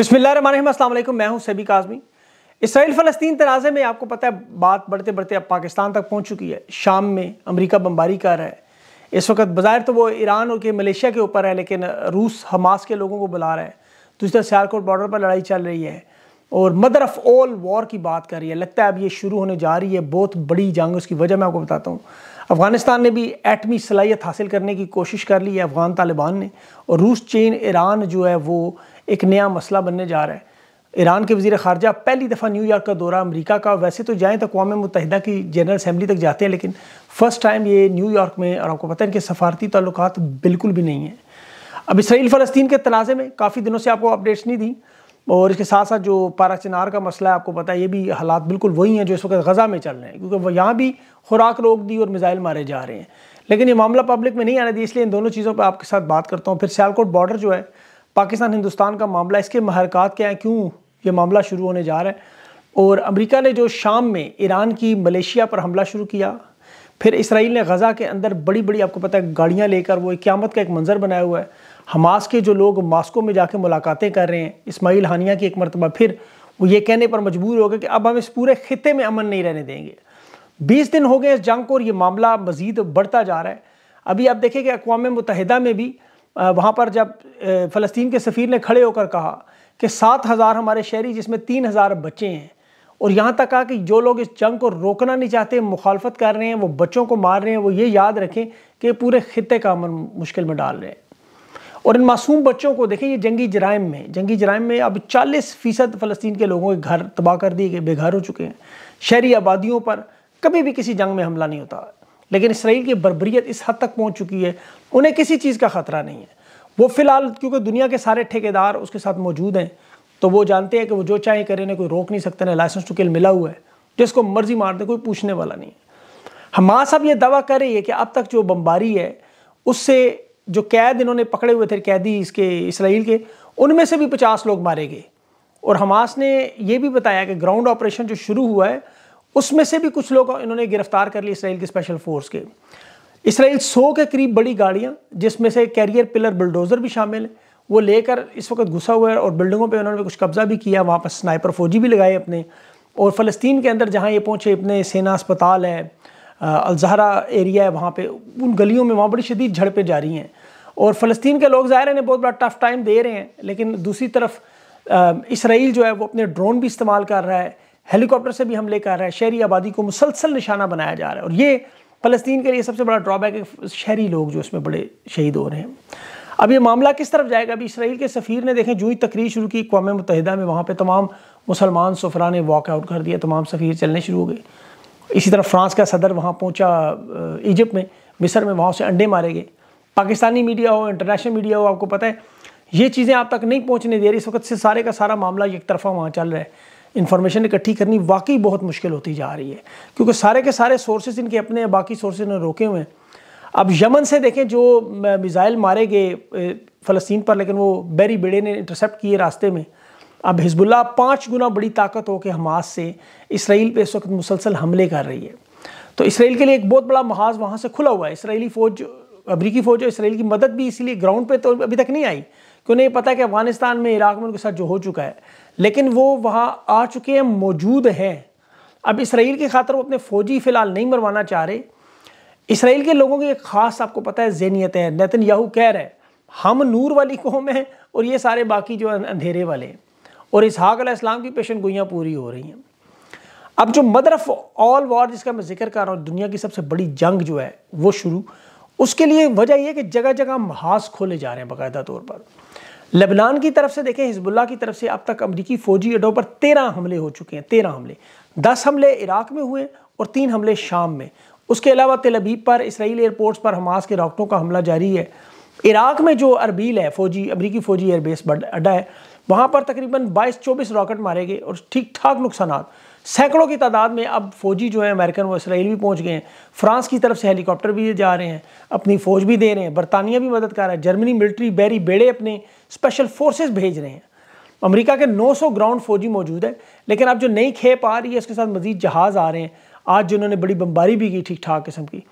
असल मैं हूं सभी काजमी इसराइल फ़लस्तीन तनाज़े में आपको पता है बात बढ़ते बढ़ते अब पाकिस्तान तक पहुंच चुकी है शाम में अमेरिका बमबारी कर रहा है इस वक्त बाज़ाहिर तो वो ईरान और के मलेशिया के ऊपर है लेकिन रूस हमास के लोगों को बुला रहा है दूसरा सियालकोट बॉर्डर पर लड़ाई चल रही है और मदर ऑफ़ ऑल वॉर की बात कर रही है लगता है अब ये शुरू होने जा रही है बहुत बड़ी जंग उसकी वजह मैं आपको बताता हूँ अफ़गानिस्तान ने भी एटमी सलाहियत हासिल करने की कोशिश कर ली है अफ़गान तालिबान ने और रूस चीन ईरान जो है वो एक नया मसला बनने जा रहा है ईरान के वजी खारजा पहली दफ़ा न्यूयॉर्क का दौरा अमरीका का वैसे तो जाएँ तो अवा मुतहदा की जनरल असम्बली तक जाते हैं लेकिन फ़र्स्ट टाइम ये न्यूयॉर्क में और आपको पता है इनके सफारती तल्लक बिल्कुल भी नहीं हैं अब इसराइल फ़लस्तीन के तनाज़े में काफ़ी दिनों से आपको अपडेट्स नहीं दी और इसके साथ साथ जो पारा चिनार का मसला है आपको पता है ये भी हालात बिल्कुल वही हैं जो इस वक्त गज़ा में चल रहे हैं क्योंकि वह यहाँ भी खुराक रोक दी और मिज़ाइल मारे जा रहे हैं लेकिन ये मामला पब्लिक में नहीं आने दिया इसलिए इन दोनों चीज़ों पर आपके साथ बात करता हूँ फिर सियालकोट बॉर्डर जो है पाकिस्तान हिंदुस्तान का मामला इसके महरकत क्या हैं क्यों ये मामला शुरू होने जा रहा है और अमेरिका ने जो शाम में ईरान की मलेशिया पर हमला शुरू किया फिर इसराइल ने गज़ा के अंदर बड़ी बड़ी आपको पता है गाड़ियाँ लेकर वो क्यामत का एक मंजर बनाया हुआ है हमास के जो लोग मास्को में जाके मुलाकातें कर रहे हैं इसमाइल हानिया की एक मरतबा फिर वो ये कहने पर मजबूर हो गए कि अब हम इस पूरे खत्े में अमन नहीं रहने देंगे बीस दिन हो गए इस जंग को और ये मामला मज़ीद बढ़ता जा रहा है अभी आप देखें कि अकवा मुतहदा में भी वहाँ पर जब फ़लस्तीन के सफ़ीर ने खड़े होकर कहा कि सात हज़ार हमारे शहरी जिसमें तीन हज़ार बच्चे हैं और यहाँ तक कहा कि जो लोग इस जंग को रोकना नहीं चाहते मुखालफत कर रहे हैं वो बच्चों को मार रहे हैं वो ये याद रखें कि पूरे खत्े का अमन मुश्किल में डाल रहे हैं और इन मासूम बच्चों को देखें ये जंगी जराइम में जंगी जराइम में अब चालीस फ़ीसद फ़लस्तीन के लोगों के घर तबाह कर दिए गए बेघर हो चुके हैं शहरी आबादियों पर कभी भी किसी जंग में हमला नहीं होता लेकिन इसराइल की बरबरीत इस हद तक पहुंच चुकी है उन्हें किसी चीज़ का ख़तरा नहीं है वो फ़िलहाल क्योंकि दुनिया के सारे ठेकेदार उसके साथ मौजूद हैं तो वो जानते हैं कि वो जो चाहे करें कोई रोक नहीं सकते ना लाइसेंस टू किल मिला हुआ है जिसको मर्जी मार दे कोई पूछने वाला नहीं है हमास अब ये दावा कर रही है कि अब तक जो बम्बारी है उससे जो कैद इन्होंने पकड़े हुए थे कैदी इसके इसराइल के उनमें से भी पचास लोग मारे गए और हमास ने यह भी बताया कि ग्राउंड ऑपरेशन जो शुरू हुआ है उसमें से भी कुछ लोग इन्होंने गिरफ्तार कर लिया इसराइल की स्पेशल फोर्स के इसराइल सौ के करीब बड़ी गाड़ियाँ जिसमें से कैरियर पिलर बुलडोज़र भी शामिल है वो लेकर इस वक्त घुसा हुआ है और बिल्डिंगों पे उन्होंने कुछ कब्ज़ा भी किया वहाँ पर स्नाइपर फौजी भी लगाए अपने और फ़लस्तीन के अंदर जहाँ ये पहुँचे अपने सेना अस्पताल है अलजहरा एरिया है वहाँ पर उन गलियों में वहाँ बड़ी शदीद झड़पें जारी हैं और फ़लस्तीन के लोग ज़ाहिर इन्हें बहुत बड़ा टफ़ टाइम दे रहे हैं लेकिन दूसरी तरफ इसराइल जो है वो अपने ड्रोन भी इस्तेमाल कर रहा है हेलीकॉप्टर से भी हमले कर रहा है शहरी आबादी को मुसलसल निशाना बनाया जा रहा है और ये फ़लस्तीन के लिए सबसे बड़ा ड्रॉबैक है शहरी लोग जो इसमें बड़े शहीद हो रहे हैं अब ये मामला किस तरफ जाएगा अभी इसराइल के सफ़ीर ने देखें जूई ही तकरीर शुरू की अवा मुतहदा में वहाँ पर तमाम मुसलमान सफरा ने वॉकआउट कर दिया तमाम सफ़ीर चलने शुरू हो गए इसी तरह फ्रांस का सदर वहाँ पहुँचा इजिप्ट में मिसर में वहाँ से अंडे मारे गए पाकिस्तानी मीडिया हो इंटरनेशनल मीडिया हो आपको पता है ये चीज़ें आप तक नहीं पहुँचने दे रही इस वक्त से सारे का सारा मामला एक तरफा वहाँ चल रहा है इन्फॉर्मेशन इकट्ठी करनी वाकई बहुत मुश्किल होती जा रही है क्योंकि सारे के सारे सोर्सेज इनके अपने बाकी सोर्सेज ने रोके हुए हैं अब यमन से देखें जो मिज़ाइल मारे गए फ़लस्तीन पर लेकिन वो बैरी बेड़े ने इंटरसेप्ट किए रास्ते में अब हिजबुल्ला पाँच गुना बड़ी ताकत के हमास से इसराइल पर इस वक्त मुसलसल हमले कर रही है तो इसराइल के लिए एक बहुत बड़ा महाज वहाँ से खुला हुआ है इसराइली फ़ौज अमरीकी फ़ौज और इसराइल की मदद भी इसीलिए ग्राउंड पर तो अभी तक नहीं आई कि उन्हें पता है कि अफगानिस्तान में इराक में उनके साथ जो हो चुका है लेकिन वो वहाँ आ चुके हैं मौजूद हैं अब इसराइल की खातर वो अपने फ़ौजी फ़िलहाल नहीं मरवाना चाह रहे इसराइल के लोगों की एक ख़ास आपको पता है जहनीत है नतन याहू कह रहे हैं हम नूर वाली कौम है और ये सारे बाकी जो अंधेरे वाले हैं और इसहाक इस्लाम की पेशन गोइयाँ पूरी हो रही हैं अब जो मदर ऑफ ऑल वॉर जिसका मैं जिक्र कर रहा हूँ दुनिया की सबसे बड़ी जंग जो है वो शुरू उसके लिए वजह यह कि जगह जगह महाज खोले जा रहे हैं बाकायदा तौर पर लेबनान की तरफ से देखें हिजबुल्ला की तरफ से अब तक अमरीकी फ़ौजी अड्डों पर तेरह हमले हो चुके हैं तेरह हमले दस हमले इराक में हुए और तीन हमले शाम में उसके अलावा तेलबीब पर इसराइल एयरपोर्ट्स पर हमास के रॉकटों का हमला जारी है इराक में जो अरबील है फौजी अमरीकी फ़ौजी एयरबेस अड्डा है वहाँ पर तकरीबन बाईस चौबीस रॉकेट मारे गए और ठीक ठाक नुकसान सैकड़ों की तादाद में अब फौजी जो है अमेरिकन वो इसराइल भी पहुँच गए हैं फ्रांस की तरफ से हेलीकॉप्टर भी जा रहे हैं अपनी फ़ौज भी दे रहे हैं बरतानिया भी मदद कर रहा है जर्मनी मिलिट्री बैरी बेड़े अपने स्पेशल फोर्सेस भेज रहे हैं अमेरिका के 900 ग्राउंड फौजी मौजूद है लेकिन अब जो नई खेप आ रही है उसके साथ मजीद जहाज़ आ रहे हैं आज जिन्होंने बड़ी बम्बारी भी की ठीक ठाक किस्म की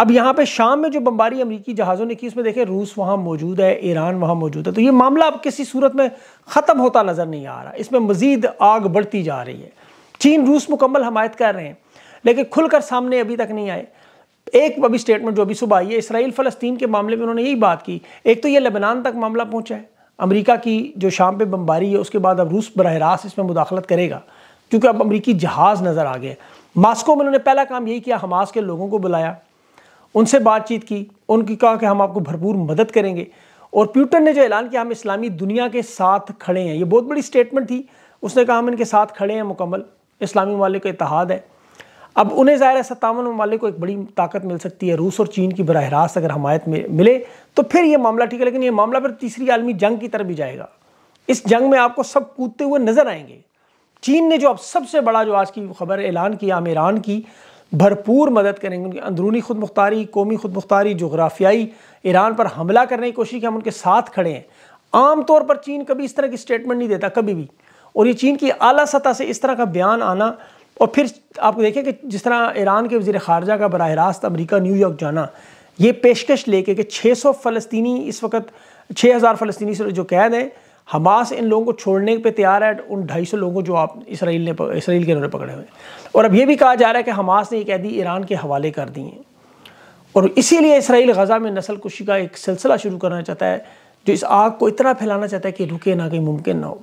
अब यहाँ पर शाम में जो बम्बारी अमरीकी जहाज़ों ने की उसमें देखें रूस वहाँ मौजूद है ईरान वहाँ मौजूद है तो ये मामला अब किसी सूरत में ख़त्म होता नज़र नहीं आ रहा इसमें मज़ीद आग बढ़ती जा रही है चीन रूस मुकम्मल हमायत कर रहे हैं लेकिन खुलकर सामने अभी तक नहीं आए एक अभी स्टेटमेंट जो अभी सुबह आई है इसराइल फ़लस्तीन के मामले में उन्होंने यही बात की एक तो ये लेबनान तक मामला पहुँचा है अमेरिका की जो शाम पे बमबारी है उसके बाद अब रूस बरह रास्त इसमें मुदाखलत करेगा क्योंकि अब अमरीकी जहाज़ नज़र आ गए मास्को में उन्होंने पहला काम यही किया हमास के लोगों को बुलाया उनसे बातचीत की उनकी कहा कि हम आपको भरपूर मदद करेंगे और प्यूटन ने जो ऐलान किया हम इस्लामी दुनिया के साथ खड़े हैं ये बहुत बड़ी स्टेटमेंट थी उसने कहा हम इनके साथ खड़े हैं मुकम्मल इस्लामी मालिक का इतिहाद है अब उन्हें ज़ाहिर है सत्तावन ममालिक को एक बड़ी ताकत मिल सकती है रूस और चीन की बरह रास्त अगर हमायत में मिले तो फिर ये मामला ठीक है लेकिन ये मामला फिर तीसरी आलमी जंग की तरफ भी जाएगा इस जंग में आपको सब कूदते हुए नज़र आएंगे चीन ने जो अब सबसे बड़ा जो आज की खबर ऐलान किया हम ईरान की भरपूर मदद करेंगे उनकी अंदरूनी खुद मुख्तारी कौमी खुद मुख्तारी जोग्राफियाई ईरान पर हमला करने की कोशिश की हम उनके साथ खड़े हैं आम तौर पर चीन कभी इस तरह की स्टेटमेंट नहीं देता कभी भी और ये चीन की अली सतह से इस तरह का बयान आना और फिर आप देखें कि जिस तरह ईरान के वजी खारजा का बरह रास्त अमरीका न्यूयॉर्क जाना ये पेशकश लेके कि 600 फ़लस्तनी इस वक्त 6000 फ़लस्तनी जो कैद हैं हमास इन लोगों को छोड़ने पे तैयार है उन ढाई सौ लोगों को जो आप इसराइल ने इसराइल के उन्होंने पकड़े हुए और अब ये भी कहा जा रहा है कि हमास ने ये कैदी ईरान के हवाले कर दिए हैं और इसीलिए इसराइल गज़ा में नसल कुशी का एक सिलसिला शुरू करना चाहता है जो इस आग को इतना फैलाना चाहता है कि रुके ना कहीं मुमकिन ना हो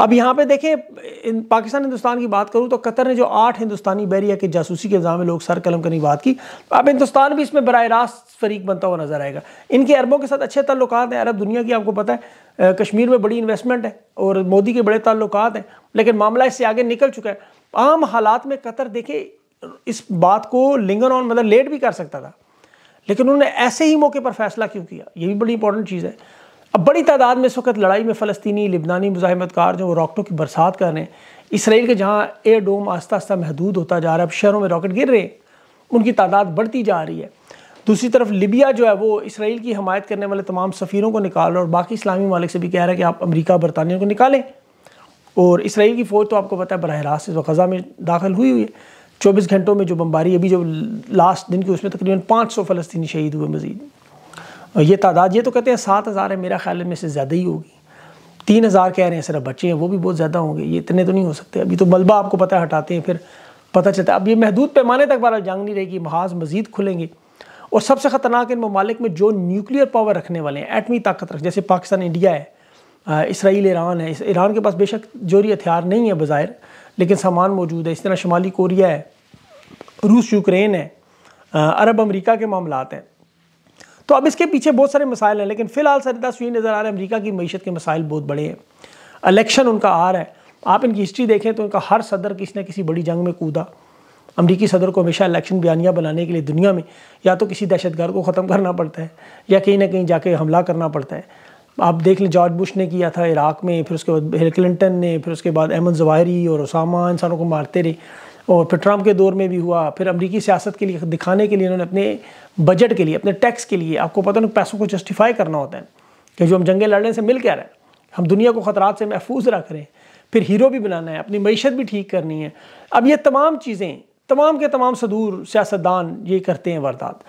अब यहाँ पे देखें पाकिस्तान हिंदुस्तान की बात करूँ तो कतर ने जो आठ हिंदुस्तानी बैरिया के जासूसी के इल्ज़ाम में लोग सर कलम करने की बात की अब हिंदुस्तान भी इसमें बरह रास्त फरीक बनता हुआ नजर आएगा इनके अरबों के साथ अच्छे तल्लुक हैं अरब दुनिया की आपको पता है कश्मीर में बड़ी इन्वेस्टमेंट है और मोदी के बड़े ताल्लुक हैं लेकिन मामला इससे आगे निकल चुका है आम हालात में कतर देखे इस बात को लिंगन ऑन मतलब लेट भी कर सकता था लेकिन उन्होंने ऐसे ही मौके पर फैसला क्यों किया ये भी बड़ी इंपॉर्टेंट चीज़ है अब बड़ी तादाद में इस वक्त लड़ाई में फ़लस्तनी लिबनानी कार जो रॉकटों की बरसात कर रहे हैं इसराइल के जहाँ एयर डोम आस्ता आस्ता महदूद होता जा रहा है अब शहरों में रॉकेट गिर रहे हैं उनकी तादाद बढ़ती जा रही है दूसरी तरफ लिबिया जो है वो इसराइल की हमायत करने वाले तमाम सफ़ीरों को निकाल और बाकी इस्लामी ममालिक से भी कह रहा है कि आप अमरीका बरतानिया को निकालें और इसराइल की फ़ौज तो आपको पता है बरह रास्त इस वज़ा में दाखिल हुई हुई है चौबीस घंटों में जो बम्बारी अभी जो लास्ट दिन की उसमें तकरीबन पाँच सौ फ़लस्तनी शहीद हुए मज़ीद ये तादाद ये तो कहते हैं सात हज़ार है मेरा ख्याल में से ज़्यादा ही होगी तीन हज़ार कह रहे हैं सिर्फ बच्चे हैं वो भी बहुत ज़्यादा होंगे ये इतने तो नहीं हो सकते अभी तो मलबा आपको पता है हटाते हैं फिर पता चलता है अब ये महदूद पैमाने तक बार जंग नहीं रहेगी महाज मजीद खुलेंगे और सबसे ख़तरनाक इन ममालिक में जो न्यूक्लियर पावर रखने वाले हैं एटमी ताकत रख जैसे पाकिस्तान इंडिया है इसराइल ईरान है ईरान के पास बेशक जोरी हथियार नहीं है बाहर लेकिन सामान मौजूद है इस तरह शुमाली कोरिया है रूस यूक्रेन है अरब अमरीका के मामलात हैं तो अब इसके पीछे बहुत सारे मसाइल हैं लेकिन फिलहाल सरदास यही नज़र आ रहा है अमरीका की मीशत के मसाइल बहुत बड़े हैं इलेक्शन उनका आ रहा है आप इनकी हिस्ट्री देखें तो इनका हर सदर किसी न किसी बड़ी जंग में कूदा अमरीकी सदर को हमेशा इलेक्शन बयानिया बनाने के लिए दुनिया में या तो किसी दहशतगर्द को ख़त्म करना पड़ता है या कहीं ना कहीं जाके हमला करना पड़ता है आप देख लें जॉर्ज बुश ने किया था इराक़ में फिर उसके बाद हिल क्लिंटन ने फिर उसके बाद अहमद जवाहरी और उसामा इंसानों को मारते रहे और फिर ट्रंप के दौर में भी हुआ फिर अमरीकी सियासत के लिए दिखाने के लिए इन्होंने अपने बजट के लिए अपने टैक्स के लिए आपको पता ना पैसों को जस्टिफाई करना होता है कि जो हम जंगे लड़ने से मिल क्या रहे हैं हम दुनिया को ख़तरा से महफूज रख रहे हैं फिर हीरो भी बनाना है अपनी मीशत भी ठीक करनी है अब ये तमाम चीज़ें तमाम के तमाम सदूर सियासतदान ये करते हैं वारदात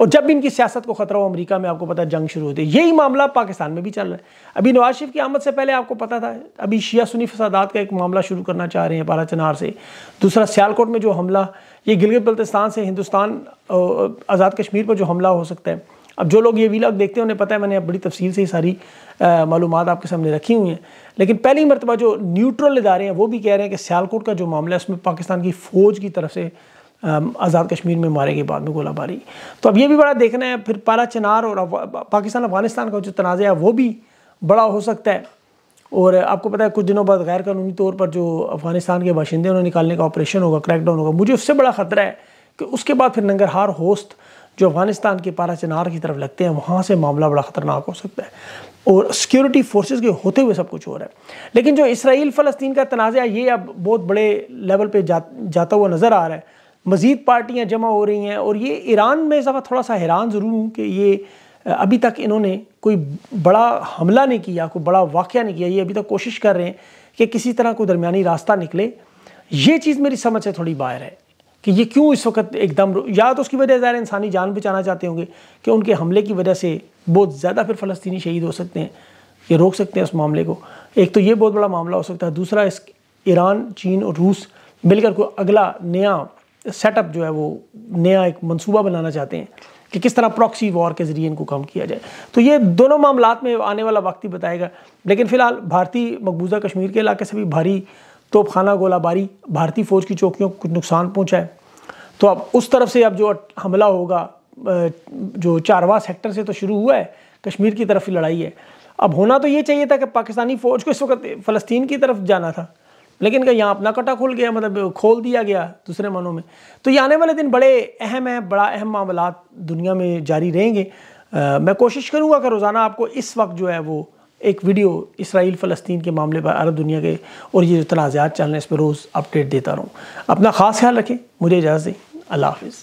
और जब भी इनकी सियासत को खतरा हो अमेरिका में आपको पता है जंग शुरू होती है यही मामला पाकिस्तान में भी चल रहा है अभी नवाज शरीफ की आमद से पहले आपको पता था अभी शिया सुनी फसादात का एक मामला शुरू करना चाह रहे हैं पारा चनार से दूसरा सियालकोट में जो हमला ये गिलगित बल्तिस्तान से हिंदुस्तान आज़ाद कश्मीर पर जो हमला हो सकता है अब जो लोग ये वीलॉग देखते हैं उन्हें पता है मैंने बड़ी तफसील से ही सारी मालूम आपके सामने रखी हुई हैं लेकिन पहली मरतबा जो न्यूट्रल इदारे हैं वो भी कह रहे हैं कि सियालकोट का जो मामला है उसमें पाकिस्तान की फ़ौज की तरफ से आज़ाद कश्मीर में मारे गए बाद में गोलाबारी तो अब ये भी बड़ा देखना है फिर पारा चनार और पाकिस्तान अफगानिस्तान का जो तनाज़ है वो भी बड़ा हो सकता है और आपको पता है कुछ दिनों बाद गैर कानूनी तौर पर जो अफगानिस्तान के बाशिंदे उन्हें निकालने का ऑपरेशन होगा क्रैकडाउन होगा मुझे उससे बड़ा ख़तरा है कि उसके बाद फिर नंगरहार होस्त जो अफगानिस्तान के पारा चनार की तरफ लगते हैं वहाँ से मामला बड़ा ख़तरनाक हो सकता है और सिक्योरिटी फोर्सेस के होते हुए सब कुछ हो रहा है लेकिन जो इसराइल फ़लस्तीन का तनाज़ा ये अब बहुत बड़े लेवल पर जा, जाता हुआ नज़र आ रहा है मज़ीद पार्टियाँ जमा हो रही हैं और ये ईरान में ज़रा थोड़ा सा हैरान ज़रूर हूँ कि ये अभी तक इन्होंने कोई बड़ा हमला नहीं किया कोई बड़ा वाक़ नहीं किया ये अभी तक कोशिश कर रहे हैं कि किसी तरह कोई दरमिया रास्ता निकले ये चीज़ मेरी समझ से थोड़ी बाहर है कि ये क्यों इस वक्त एकदम या तो उसकी वजह ज़ाहिर इंसानी जान बचाना चाहते होंगे कि उनके हमले की वजह से बहुत ज़्यादा फिर फ़लस्तनी शहीद हो सकते हैं ये रोक सकते हैं उस मामले को एक तो ये बहुत बड़ा मामला हो सकता है दूसरा इस ईरान चीन और रूस मिलकर कोई अगला नया सेटअप जो है वो नया एक मंसूबा बनाना चाहते हैं कि किस तरह प्रॉक्सी वॉर के ज़रिए इनको कम किया जाए तो ये दोनों मामला में आने वाला वक्त ही बताएगा लेकिन फ़िलहाल भारतीय मकबूजा कश्मीर के इलाके से भी भारी तोपखाना गोलाबारी भारतीय फ़ौज की चौकियों को कुछ नुकसान पहुँचा है तो अब उस तरफ से अब जो हमला होगा जो चारवा सेक्टर से तो शुरू हुआ है कश्मीर की तरफ ही लड़ाई है अब होना तो ये चाहिए था कि पाकिस्तानी फ़ौज को इस वक्त फ़लस्तीन की तरफ जाना था लेकिन क्या यहाँ अपना कटा खुल गया मतलब खोल दिया गया दूसरे मानों में तो ये आने वाले दिन बड़े अहम हैं बड़ा अहम मामला दुनिया में जारी रहेंगे आ, मैं कोशिश करूँगा कि रोज़ाना आपको इस वक्त जो है वो एक वीडियो इसराइल फ़लस्तीन के मामले पर अरब दुनिया के और ये जो तनाज़ात चल रहे हैं इस पर रोज़ अपडेट देता रहूँ अपना ख़ास ख्याल रखें मुझे इजाज़त दें अल्लाह हाफिज़